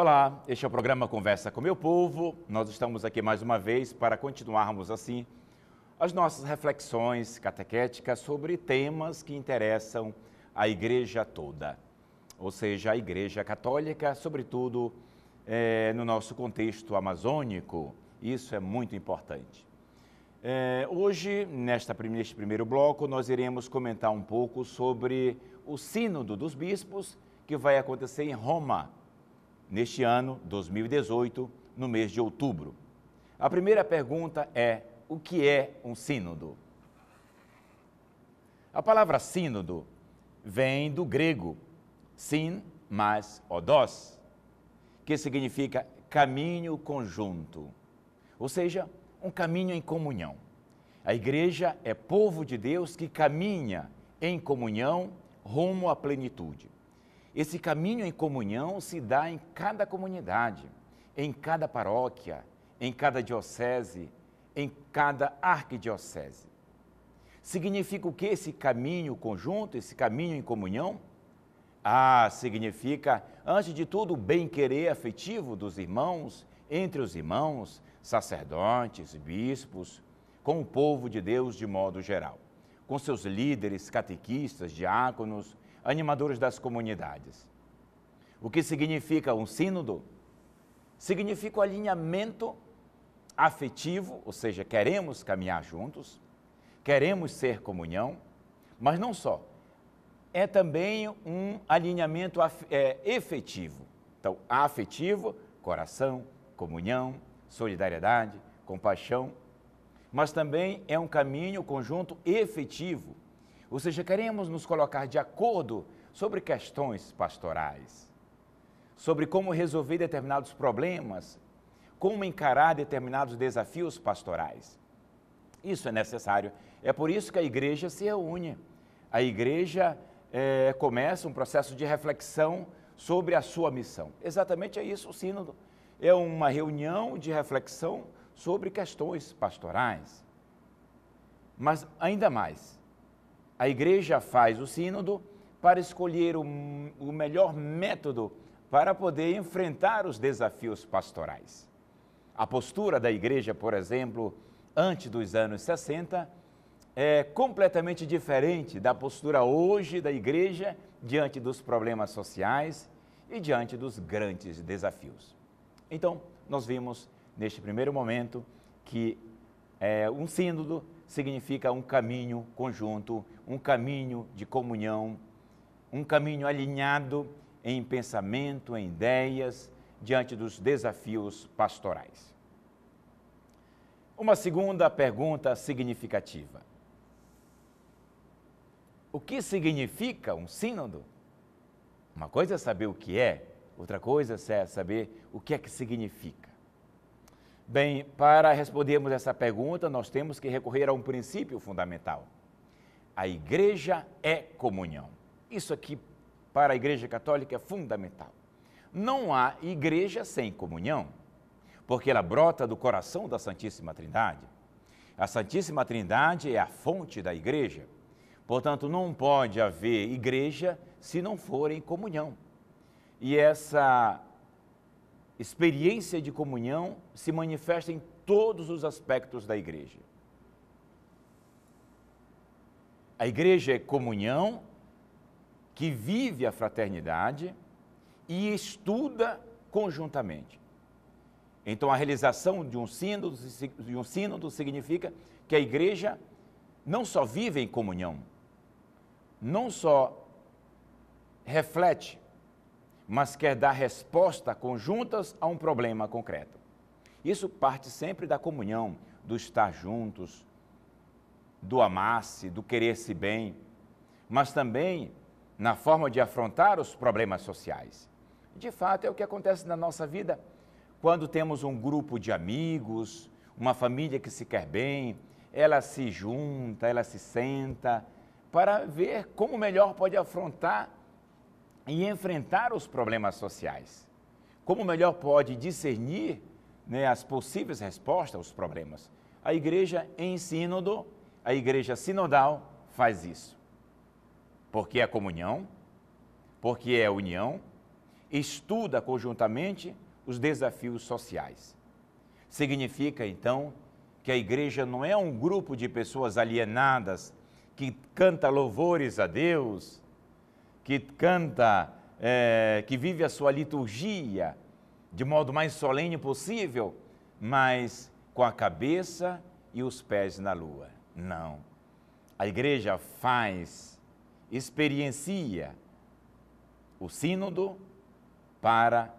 Olá, este é o programa Conversa com o Meu Povo. Nós estamos aqui mais uma vez para continuarmos assim as nossas reflexões catequéticas sobre temas que interessam a igreja toda, ou seja, a igreja católica, sobretudo é, no nosso contexto amazônico. Isso é muito importante. É, hoje, nesta, neste primeiro bloco, nós iremos comentar um pouco sobre o Sínodo dos Bispos que vai acontecer em Roma neste ano, 2018, no mês de outubro. A primeira pergunta é: o que é um sínodo? A palavra sínodo vem do grego sin mais odos, que significa caminho conjunto, ou seja, um caminho em comunhão. A igreja é povo de Deus que caminha em comunhão rumo à plenitude. Esse caminho em comunhão se dá em cada comunidade, em cada paróquia, em cada diocese, em cada arquidiocese. Significa o que esse caminho conjunto, esse caminho em comunhão? Ah, significa, antes de tudo, o bem-querer afetivo dos irmãos, entre os irmãos, sacerdotes, bispos, com o povo de Deus de modo geral, com seus líderes, catequistas, diáconos, animadores das comunidades. O que significa um sínodo? Significa o alinhamento afetivo, ou seja, queremos caminhar juntos, queremos ser comunhão, mas não só. É também um alinhamento é, efetivo. Então, afetivo, coração, comunhão, solidariedade, compaixão, mas também é um caminho, conjunto efetivo, ou seja, queremos nos colocar de acordo sobre questões pastorais, sobre como resolver determinados problemas, como encarar determinados desafios pastorais. Isso é necessário. É por isso que a igreja se reúne. A igreja é, começa um processo de reflexão sobre a sua missão. Exatamente é isso o sínodo. É uma reunião de reflexão sobre questões pastorais. Mas ainda mais, a igreja faz o sínodo para escolher o, o melhor método para poder enfrentar os desafios pastorais. A postura da igreja, por exemplo, antes dos anos 60, é completamente diferente da postura hoje da igreja diante dos problemas sociais e diante dos grandes desafios. Então, nós vimos neste primeiro momento que é, um sínodo significa um caminho conjunto, um caminho de comunhão, um caminho alinhado em pensamento, em ideias, diante dos desafios pastorais. Uma segunda pergunta significativa. O que significa um sínodo? Uma coisa é saber o que é, outra coisa é saber o que é que significa. Bem, para respondermos essa pergunta, nós temos que recorrer a um princípio fundamental. A igreja é comunhão. Isso aqui, para a igreja católica, é fundamental. Não há igreja sem comunhão, porque ela brota do coração da Santíssima Trindade. A Santíssima Trindade é a fonte da igreja. Portanto, não pode haver igreja se não for em comunhão. E essa experiência de comunhão se manifesta em todos os aspectos da igreja. A igreja é comunhão que vive a fraternidade e estuda conjuntamente. Então, a realização de um sínodo, de um sínodo significa que a igreja não só vive em comunhão, não só reflete mas quer dar resposta conjuntas a um problema concreto. Isso parte sempre da comunhão, do estar juntos, do amar-se, do querer-se bem, mas também na forma de afrontar os problemas sociais. De fato, é o que acontece na nossa vida quando temos um grupo de amigos, uma família que se quer bem, ela se junta, ela se senta para ver como melhor pode afrontar e enfrentar os problemas sociais? Como melhor pode discernir né, as possíveis respostas aos problemas? A igreja em sínodo, a igreja sinodal faz isso. Porque é comunhão, porque é união, estuda conjuntamente os desafios sociais. Significa então que a igreja não é um grupo de pessoas alienadas que canta louvores a Deus, que canta, é, que vive a sua liturgia de modo mais solene possível, mas com a cabeça e os pés na lua. Não. A igreja faz, experiencia o sínodo para,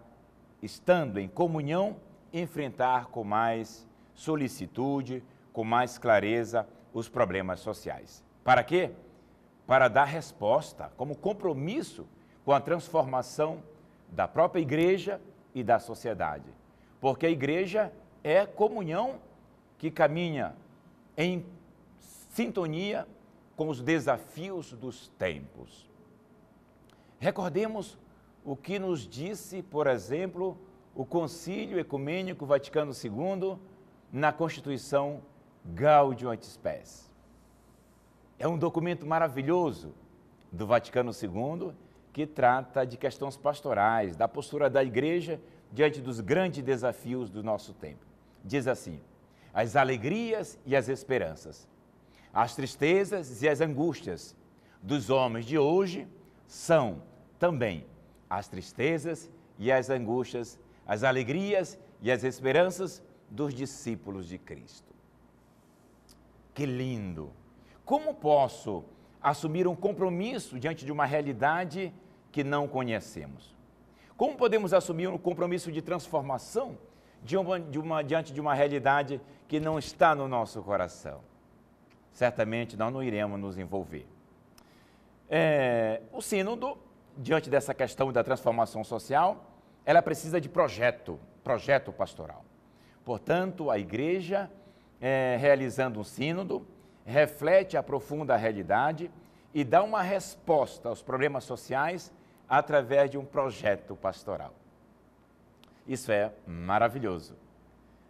estando em comunhão, enfrentar com mais solicitude, com mais clareza os problemas sociais. Para quê? para dar resposta, como compromisso com a transformação da própria igreja e da sociedade. Porque a igreja é comunhão que caminha em sintonia com os desafios dos tempos. Recordemos o que nos disse, por exemplo, o Concílio Ecumênico Vaticano II na Constituição Gaudium et Spes. É um documento maravilhoso do Vaticano II que trata de questões pastorais, da postura da igreja diante dos grandes desafios do nosso tempo. Diz assim: as alegrias e as esperanças, as tristezas e as angústias dos homens de hoje são também as tristezas e as angústias, as alegrias e as esperanças dos discípulos de Cristo. Que lindo! Como posso assumir um compromisso diante de uma realidade que não conhecemos? Como podemos assumir um compromisso de transformação de uma, de uma, diante de uma realidade que não está no nosso coração? Certamente nós não iremos nos envolver. É, o Sínodo, diante dessa questão da transformação social, ela precisa de projeto, projeto pastoral. Portanto, a igreja, é, realizando um sínodo, reflete a profunda realidade e dá uma resposta aos problemas sociais através de um projeto pastoral. Isso é maravilhoso.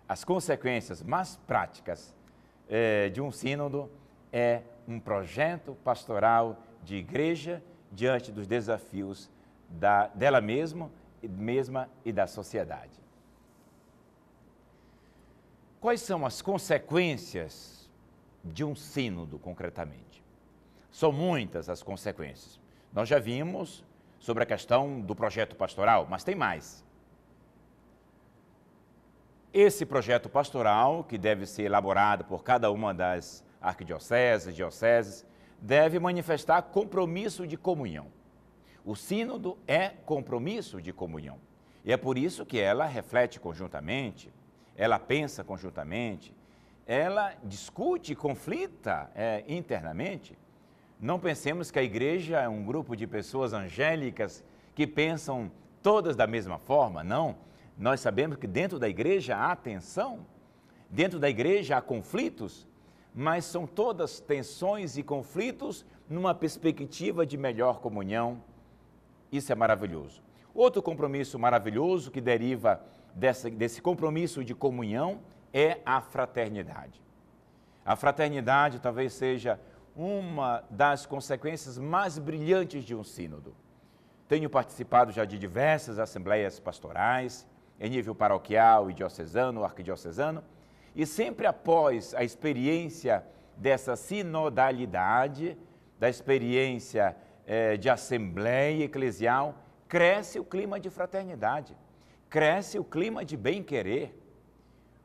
As consequências mais práticas eh, de um sínodo é um projeto pastoral de igreja diante dos desafios da, dela mesma, mesma e da sociedade. Quais são as consequências de um sínodo, concretamente. São muitas as consequências. Nós já vimos sobre a questão do projeto pastoral, mas tem mais. Esse projeto pastoral, que deve ser elaborado por cada uma das arquidioceses, dioceses, deve manifestar compromisso de comunhão. O Sínodo é compromisso de comunhão. E é por isso que ela reflete conjuntamente, ela pensa conjuntamente, ela discute, conflita é, internamente. Não pensemos que a igreja é um grupo de pessoas angélicas que pensam todas da mesma forma, não. Nós sabemos que dentro da igreja há tensão, dentro da igreja há conflitos, mas são todas tensões e conflitos numa perspectiva de melhor comunhão. Isso é maravilhoso. Outro compromisso maravilhoso que deriva dessa, desse compromisso de comunhão é a fraternidade. A fraternidade talvez seja uma das consequências mais brilhantes de um sínodo. Tenho participado já de diversas assembleias pastorais, em nível paroquial e diocesano, arquidiocesano, e sempre após a experiência dessa sinodalidade, da experiência eh, de assembleia eclesial, cresce o clima de fraternidade, cresce o clima de bem-querer,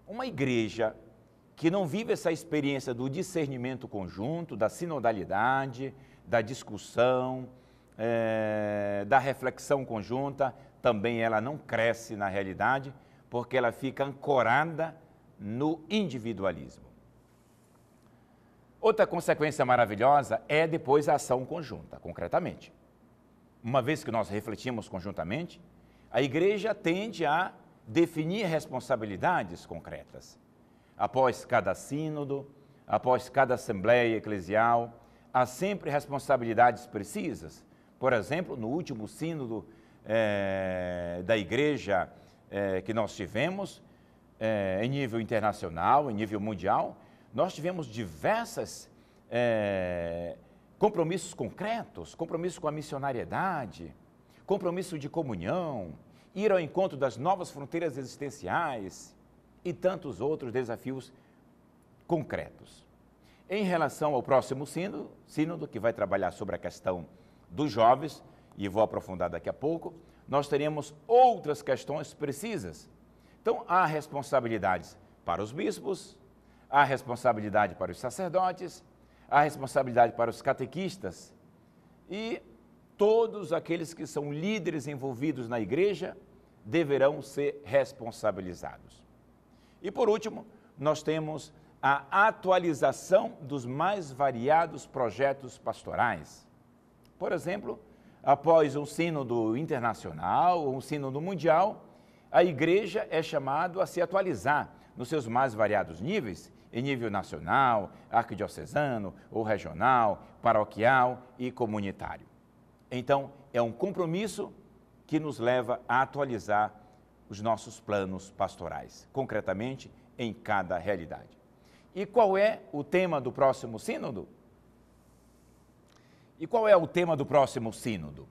uma igreja que não vive essa experiência do discernimento conjunto, da sinodalidade, da discussão, é, da reflexão conjunta, também ela não cresce na realidade, porque ela fica ancorada no individualismo. Outra consequência maravilhosa é depois a ação conjunta, concretamente. Uma vez que nós refletimos conjuntamente, a igreja tende a definir responsabilidades concretas. Após cada sínodo, após cada assembleia eclesial, há sempre responsabilidades precisas. Por exemplo, no último sínodo é, da igreja é, que nós tivemos, é, em nível internacional, em nível mundial, nós tivemos diversas é, compromissos concretos, compromisso com a missionariedade, compromisso de comunhão, ir ao encontro das novas fronteiras existenciais e tantos outros desafios concretos. Em relação ao próximo sínodo, sínodo que vai trabalhar sobre a questão dos jovens, e vou aprofundar daqui a pouco, nós teremos outras questões precisas. Então, há responsabilidades para os bispos, há responsabilidade para os sacerdotes, há responsabilidade para os catequistas e todos aqueles que são líderes envolvidos na igreja deverão ser responsabilizados. E por último, nós temos a atualização dos mais variados projetos pastorais. Por exemplo, após um sínodo internacional ou um sínodo mundial, a igreja é chamada a se atualizar nos seus mais variados níveis, em nível nacional, arquidiocesano ou regional, paroquial e comunitário. Então, é um compromisso que nos leva a atualizar os nossos planos pastorais, concretamente em cada realidade. E qual é o tema do próximo sínodo? E qual é o tema do próximo sínodo?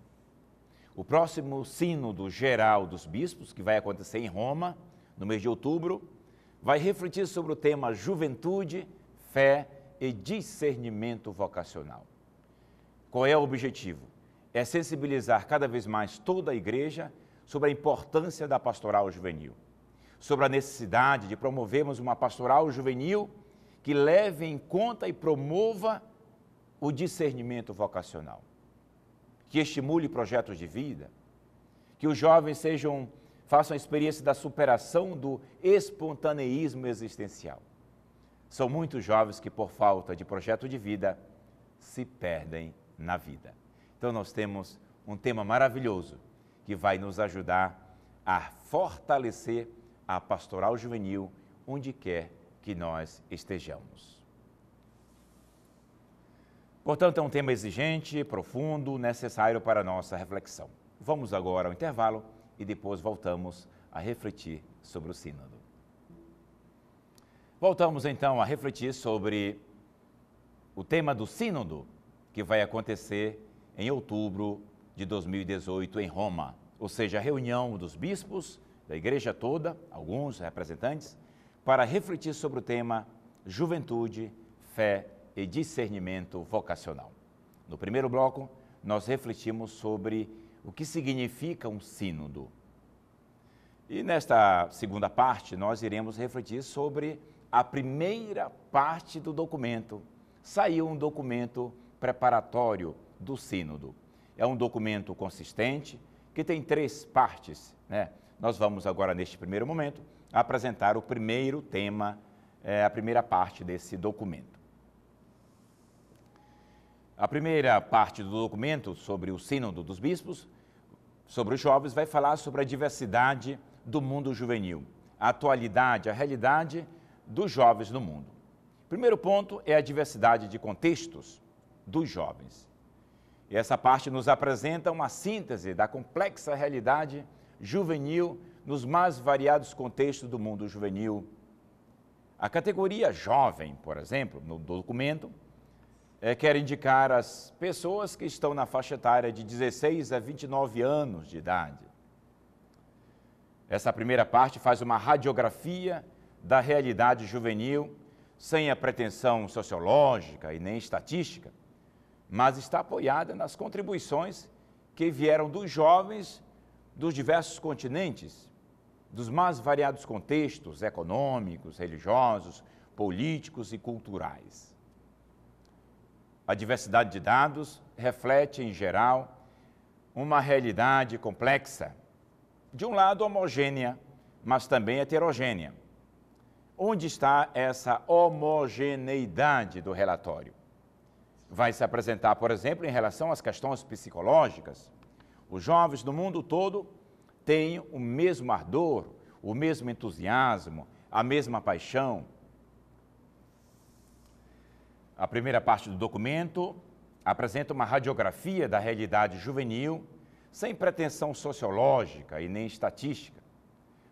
O próximo sínodo geral dos bispos, que vai acontecer em Roma, no mês de outubro, vai refletir sobre o tema juventude, fé e discernimento vocacional. Qual é o objetivo? é sensibilizar cada vez mais toda a igreja sobre a importância da pastoral juvenil, sobre a necessidade de promovermos uma pastoral juvenil que leve em conta e promova o discernimento vocacional, que estimule projetos de vida, que os jovens sejam façam a experiência da superação do espontaneísmo existencial. São muitos jovens que por falta de projeto de vida se perdem na vida. Então nós temos um tema maravilhoso que vai nos ajudar a fortalecer a pastoral juvenil onde quer que nós estejamos. Portanto, é um tema exigente, profundo, necessário para a nossa reflexão. Vamos agora ao intervalo e depois voltamos a refletir sobre o Sínodo. Voltamos então a refletir sobre o tema do Sínodo que vai acontecer em outubro de 2018 em Roma, ou seja, a reunião dos bispos, da igreja toda, alguns representantes, para refletir sobre o tema juventude, fé e discernimento vocacional. No primeiro bloco, nós refletimos sobre o que significa um sínodo. E nesta segunda parte, nós iremos refletir sobre a primeira parte do documento. Saiu um documento preparatório do Sínodo. É um documento consistente que tem três partes. Né? Nós vamos agora, neste primeiro momento, apresentar o primeiro tema, é, a primeira parte desse documento. A primeira parte do documento sobre o Sínodo dos Bispos, sobre os jovens, vai falar sobre a diversidade do mundo juvenil, a atualidade, a realidade dos jovens no mundo. Primeiro ponto é a diversidade de contextos dos jovens. E essa parte nos apresenta uma síntese da complexa realidade juvenil nos mais variados contextos do mundo juvenil. A categoria jovem, por exemplo, no documento, é, quer indicar as pessoas que estão na faixa etária de 16 a 29 anos de idade. Essa primeira parte faz uma radiografia da realidade juvenil, sem a pretensão sociológica e nem estatística mas está apoiada nas contribuições que vieram dos jovens dos diversos continentes, dos mais variados contextos econômicos, religiosos, políticos e culturais. A diversidade de dados reflete, em geral, uma realidade complexa, de um lado homogênea, mas também heterogênea. Onde está essa homogeneidade do relatório? vai se apresentar, por exemplo, em relação às questões psicológicas. Os jovens do mundo todo têm o mesmo ardor, o mesmo entusiasmo, a mesma paixão. A primeira parte do documento apresenta uma radiografia da realidade juvenil, sem pretensão sociológica e nem estatística,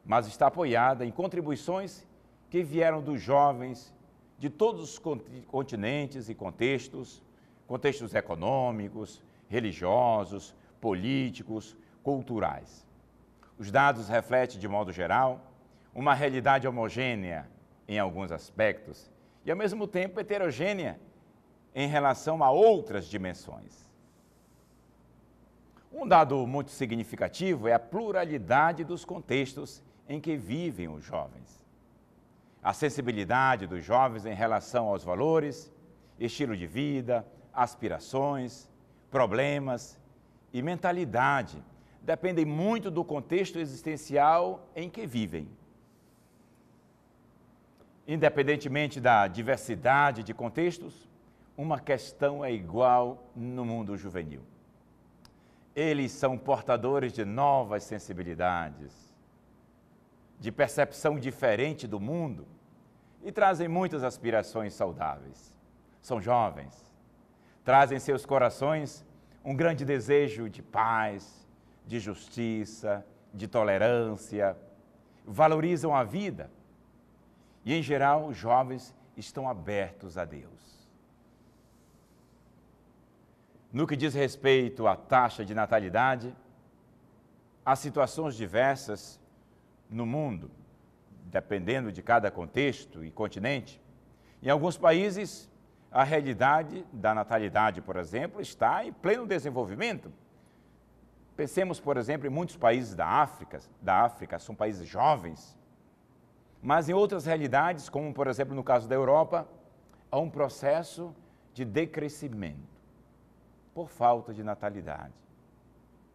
mas está apoiada em contribuições que vieram dos jovens de todos os continentes e contextos, contextos econômicos, religiosos, políticos, culturais. Os dados refletem, de modo geral, uma realidade homogênea em alguns aspectos e, ao mesmo tempo, heterogênea em relação a outras dimensões. Um dado muito significativo é a pluralidade dos contextos em que vivem os jovens. A sensibilidade dos jovens em relação aos valores, estilo de vida, aspirações, problemas e mentalidade dependem muito do contexto existencial em que vivem. Independentemente da diversidade de contextos, uma questão é igual no mundo juvenil. Eles são portadores de novas sensibilidades, de percepção diferente do mundo e trazem muitas aspirações saudáveis. São jovens, trazem em seus corações um grande desejo de paz, de justiça, de tolerância, valorizam a vida. E, em geral, os jovens estão abertos a Deus. No que diz respeito à taxa de natalidade, há situações diversas no mundo, dependendo de cada contexto e continente. Em alguns países, a realidade da natalidade, por exemplo, está em pleno desenvolvimento. Pensemos, por exemplo, em muitos países da África, da África são países jovens, mas em outras realidades, como por exemplo no caso da Europa, há um processo de decrescimento por falta de natalidade.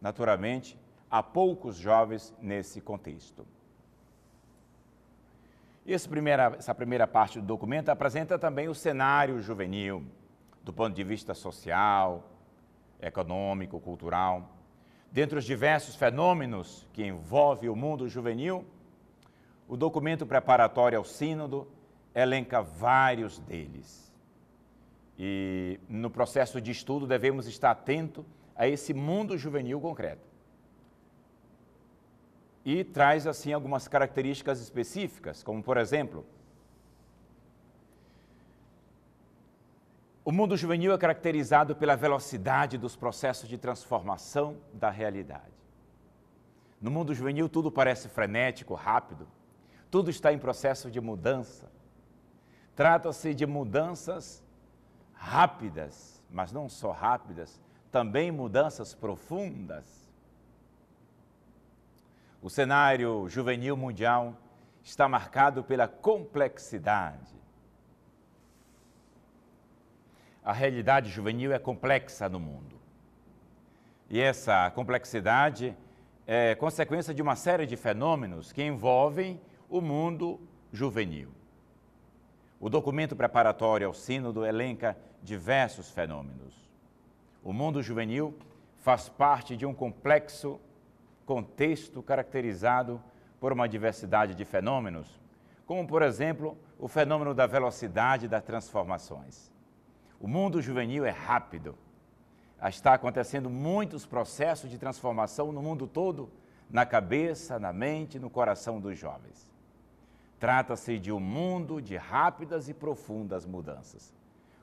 Naturalmente, há poucos jovens nesse contexto. Primeira, essa primeira parte do documento apresenta também o cenário juvenil, do ponto de vista social, econômico, cultural. Dentre os diversos fenômenos que envolve o mundo juvenil, o documento preparatório ao Sínodo elenca vários deles. E no processo de estudo devemos estar atento a esse mundo juvenil concreto e traz assim algumas características específicas, como por exemplo, o mundo juvenil é caracterizado pela velocidade dos processos de transformação da realidade. No mundo juvenil tudo parece frenético, rápido, tudo está em processo de mudança. Trata-se de mudanças rápidas, mas não só rápidas, também mudanças profundas. O cenário juvenil mundial está marcado pela complexidade. A realidade juvenil é complexa no mundo. E essa complexidade é consequência de uma série de fenômenos que envolvem o mundo juvenil. O documento preparatório ao Sínodo elenca diversos fenômenos. O mundo juvenil faz parte de um complexo contexto caracterizado por uma diversidade de fenômenos, como, por exemplo, o fenômeno da velocidade das transformações. O mundo juvenil é rápido. Está acontecendo muitos processos de transformação no mundo todo, na cabeça, na mente, no coração dos jovens. Trata-se de um mundo de rápidas e profundas mudanças.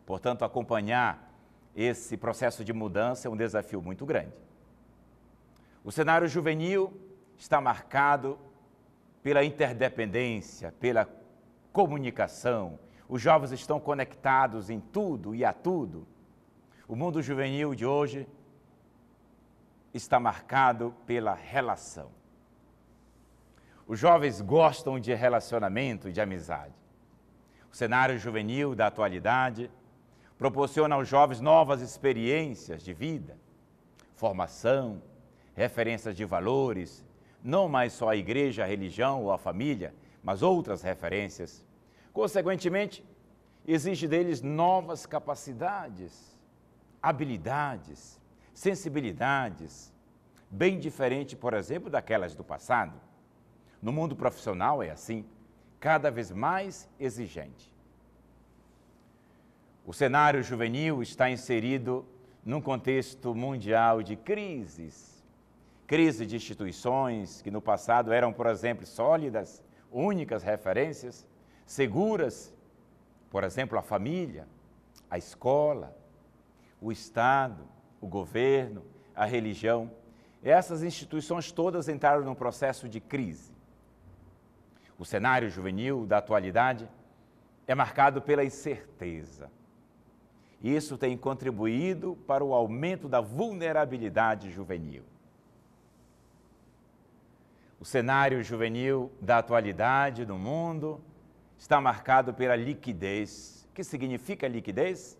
Portanto, acompanhar esse processo de mudança é um desafio muito grande. O cenário juvenil está marcado pela interdependência, pela comunicação. Os jovens estão conectados em tudo e a tudo. O mundo juvenil de hoje está marcado pela relação. Os jovens gostam de relacionamento, de amizade. O cenário juvenil da atualidade proporciona aos jovens novas experiências de vida, formação, referências de valores, não mais só a igreja, a religião ou a família, mas outras referências. Consequentemente, exige deles novas capacidades, habilidades, sensibilidades, bem diferente, por exemplo, daquelas do passado. No mundo profissional é assim, cada vez mais exigente. O cenário juvenil está inserido num contexto mundial de crises crise de instituições que no passado eram, por exemplo, sólidas, únicas referências, seguras, por exemplo, a família, a escola, o Estado, o governo, a religião. Essas instituições todas entraram num processo de crise. O cenário juvenil da atualidade é marcado pela incerteza. Isso tem contribuído para o aumento da vulnerabilidade juvenil. O cenário juvenil da atualidade no mundo está marcado pela liquidez. O que significa liquidez?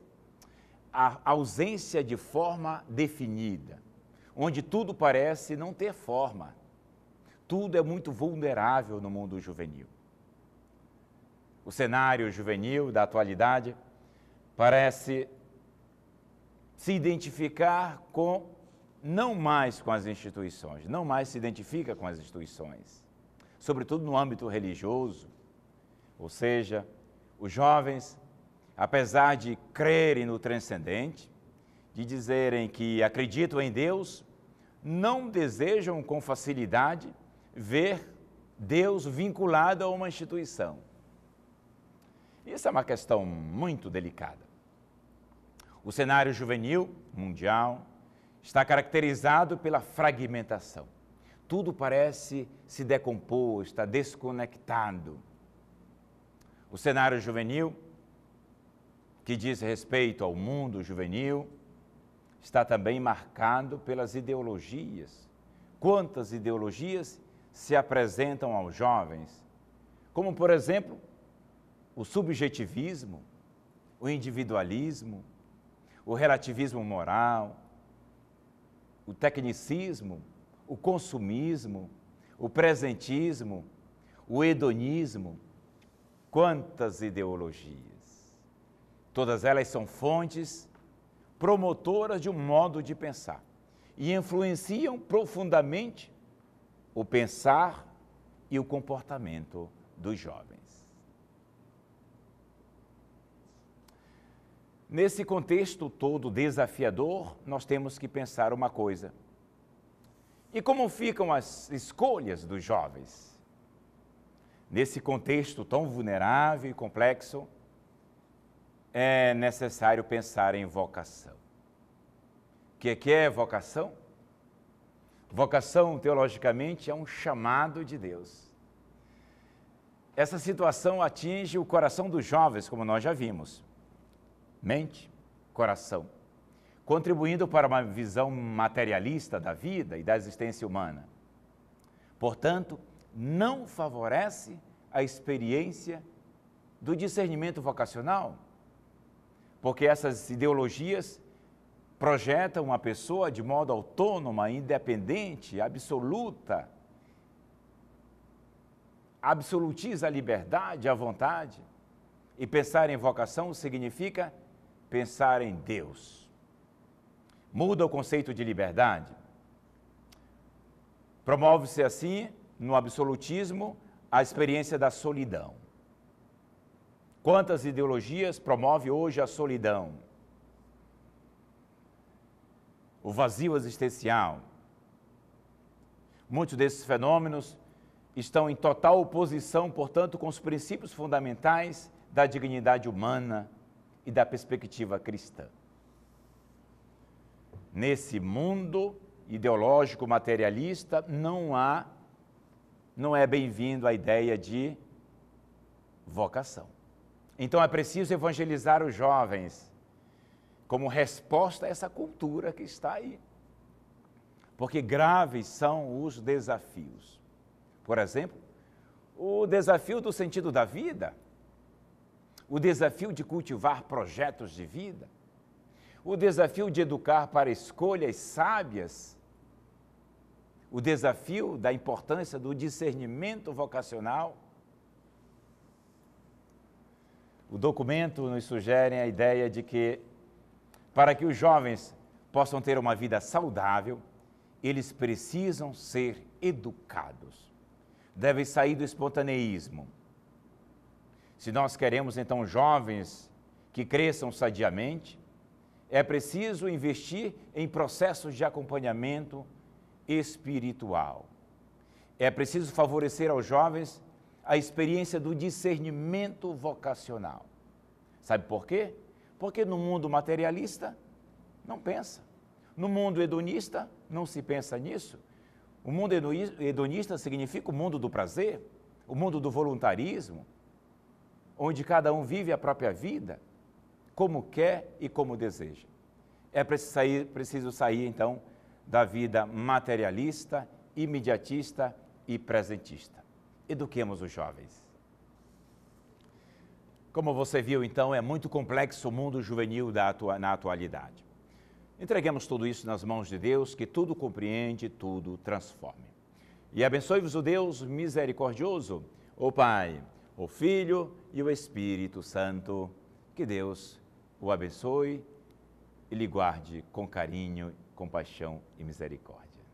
A ausência de forma definida, onde tudo parece não ter forma. Tudo é muito vulnerável no mundo juvenil. O cenário juvenil da atualidade parece se identificar com não mais com as instituições, não mais se identifica com as instituições, sobretudo no âmbito religioso. Ou seja, os jovens, apesar de crerem no transcendente, de dizerem que acreditam em Deus, não desejam com facilidade ver Deus vinculado a uma instituição. Isso é uma questão muito delicada. O cenário juvenil mundial, está caracterizado pela fragmentação. Tudo parece se decompor, está desconectado. O cenário juvenil, que diz respeito ao mundo juvenil, está também marcado pelas ideologias. Quantas ideologias se apresentam aos jovens? Como, por exemplo, o subjetivismo, o individualismo, o relativismo moral, o tecnicismo, o consumismo, o presentismo, o hedonismo. Quantas ideologias! Todas elas são fontes promotoras de um modo de pensar e influenciam profundamente o pensar e o comportamento dos jovens. Nesse contexto todo desafiador, nós temos que pensar uma coisa. E como ficam as escolhas dos jovens? Nesse contexto tão vulnerável e complexo, é necessário pensar em vocação. O que é, que é vocação? Vocação, teologicamente, é um chamado de Deus. Essa situação atinge o coração dos jovens, como nós já vimos mente, coração, contribuindo para uma visão materialista da vida e da existência humana. Portanto, não favorece a experiência do discernimento vocacional, porque essas ideologias projetam uma pessoa de modo autônoma, independente, absoluta, absolutiza a liberdade, a vontade. E pensar em vocação significa pensar em Deus. Muda o conceito de liberdade. Promove-se assim, no absolutismo, a experiência da solidão. Quantas ideologias promove hoje a solidão? O vazio existencial. Muitos desses fenômenos estão em total oposição, portanto, com os princípios fundamentais da dignidade humana, e da perspectiva cristã. Nesse mundo ideológico materialista não há não é bem-vindo a ideia de vocação. Então é preciso evangelizar os jovens como resposta a essa cultura que está aí. Porque graves são os desafios. Por exemplo, o desafio do sentido da vida o desafio de cultivar projetos de vida, o desafio de educar para escolhas sábias, o desafio da importância do discernimento vocacional. O documento nos sugere a ideia de que, para que os jovens possam ter uma vida saudável, eles precisam ser educados. Devem sair do espontaneísmo, se nós queremos então jovens que cresçam sadiamente, é preciso investir em processos de acompanhamento espiritual. É preciso favorecer aos jovens a experiência do discernimento vocacional. Sabe por quê? Porque no mundo materialista não pensa. No mundo hedonista não se pensa nisso. O mundo hedonista significa o mundo do prazer, o mundo do voluntarismo, onde cada um vive a própria vida como quer e como deseja. É preciso sair, preciso sair então da vida materialista, imediatista e presentista. Eduquemos os jovens. Como você viu, então, é muito complexo o mundo juvenil atua, na atualidade. Entreguemos tudo isso nas mãos de Deus, que tudo compreende, tudo transforme. E abençoe-vos o Deus misericordioso, o Pai o Filho e o Espírito Santo. Que Deus o abençoe e lhe guarde com carinho, compaixão e misericórdia.